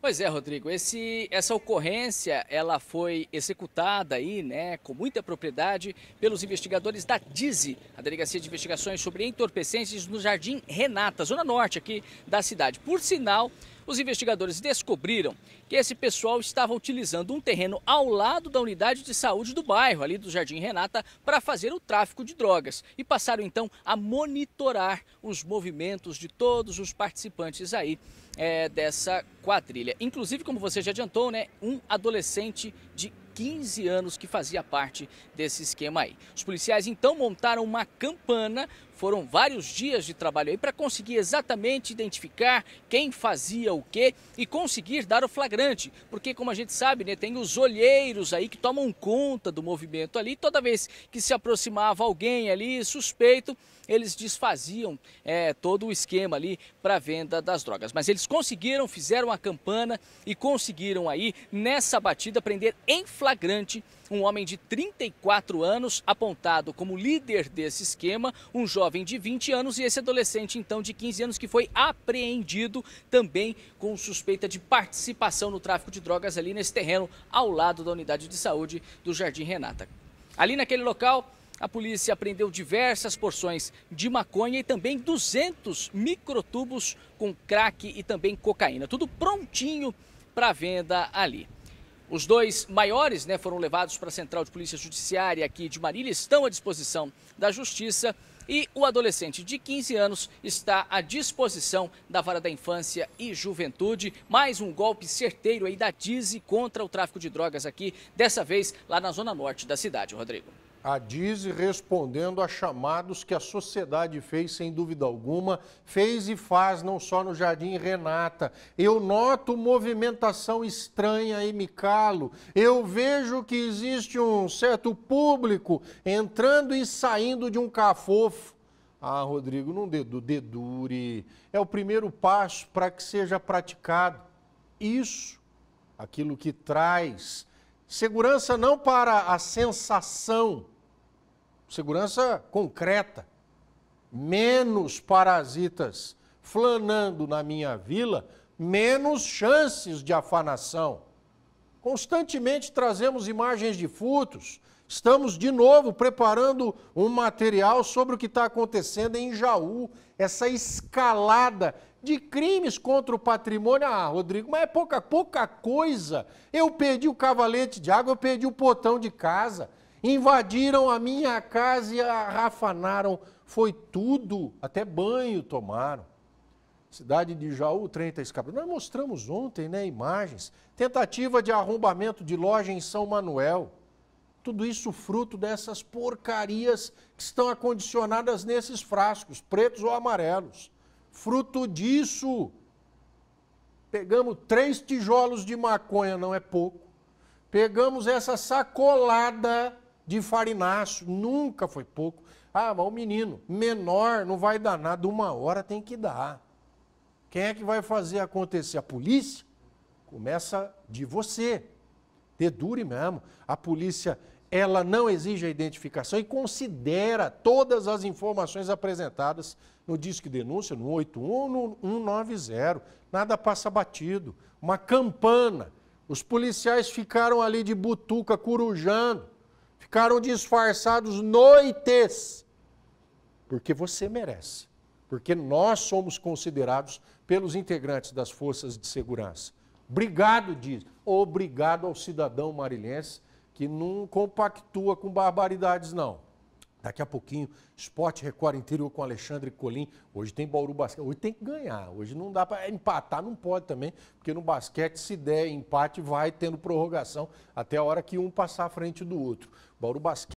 Pois é, Rodrigo, esse, essa ocorrência ela foi executada aí, né, com muita propriedade pelos investigadores da DIZI, a Delegacia de Investigações sobre Entorpecentes no Jardim Renata, zona norte aqui da cidade. Por sinal, os investigadores descobriram que esse pessoal estava utilizando um terreno ao lado da unidade de saúde do bairro, ali do Jardim Renata, para fazer o tráfico de drogas. E passaram então a monitorar os movimentos de todos os participantes aí é, dessa quadrilha. Inclusive, como você já adiantou, né, um adolescente de 15 anos que fazia parte desse esquema aí. Os policiais então montaram uma campana foram vários dias de trabalho aí para conseguir exatamente identificar quem fazia o quê e conseguir dar o flagrante. Porque, como a gente sabe, né, tem os olheiros aí que tomam conta do movimento ali. Toda vez que se aproximava alguém ali suspeito, eles desfaziam é, todo o esquema ali para venda das drogas. Mas eles conseguiram, fizeram a campana e conseguiram aí, nessa batida, prender em flagrante um homem de 34 anos, apontado como líder desse esquema, um jovem jovem de 20 anos e esse adolescente, então, de 15 anos, que foi apreendido também com suspeita de participação no tráfico de drogas ali nesse terreno, ao lado da unidade de saúde do Jardim Renata. Ali naquele local, a polícia apreendeu diversas porções de maconha e também 200 microtubos com crack e também cocaína. Tudo prontinho para venda ali. Os dois maiores né, foram levados para a Central de Polícia Judiciária aqui de Marília, estão à disposição da Justiça. E o adolescente de 15 anos está à disposição da Vara da Infância e Juventude. Mais um golpe certeiro aí da Dizzy contra o tráfico de drogas aqui, dessa vez lá na zona norte da cidade, Rodrigo. A Dise respondendo a chamados que a sociedade fez, sem dúvida alguma, fez e faz não só no Jardim Renata. Eu noto movimentação estranha e me calo. Eu vejo que existe um certo público entrando e saindo de um cafofo. Ah, Rodrigo, não dedu, dedure. É o primeiro passo para que seja praticado isso, aquilo que traz Segurança não para a sensação, segurança concreta. Menos parasitas flanando na minha vila, menos chances de afanação. Constantemente trazemos imagens de furtos. Estamos de novo preparando um material sobre o que está acontecendo em Jaú, essa escalada de crimes contra o patrimônio. Ah, Rodrigo, mas é pouca, pouca coisa. Eu perdi o cavalete de água, eu perdi o portão de casa. Invadiram a minha casa e arrafanaram. Foi tudo. Até banho tomaram. Cidade de Jaú, 30 trem tá Nós mostramos ontem, né, imagens. Tentativa de arrombamento de loja em São Manuel. Tudo isso fruto dessas porcarias que estão acondicionadas nesses frascos, pretos ou amarelos. Fruto disso, pegamos três tijolos de maconha, não é pouco. Pegamos essa sacolada de farinaço, nunca foi pouco. Ah, mas o menino, menor, não vai dar nada, uma hora tem que dar. Quem é que vai fazer acontecer? A polícia? Começa de você. Dedure mesmo. A polícia ela não exige a identificação e considera todas as informações apresentadas no Disque Denúncia, no 81 ou no 190. Nada passa batido. Uma campana. Os policiais ficaram ali de butuca, corujando. Ficaram disfarçados noites. Porque você merece. Porque nós somos considerados pelos integrantes das forças de segurança. Obrigado, diz. Obrigado ao cidadão marilhense que não compactua com barbaridades, não. Daqui a pouquinho, Esporte Record Interior com Alexandre Colim. Hoje tem Bauru Basquete. Hoje tem que ganhar. Hoje não dá para empatar, não pode também, porque no basquete, se der empate, vai tendo prorrogação até a hora que um passar à frente do outro. Bauru Basquete.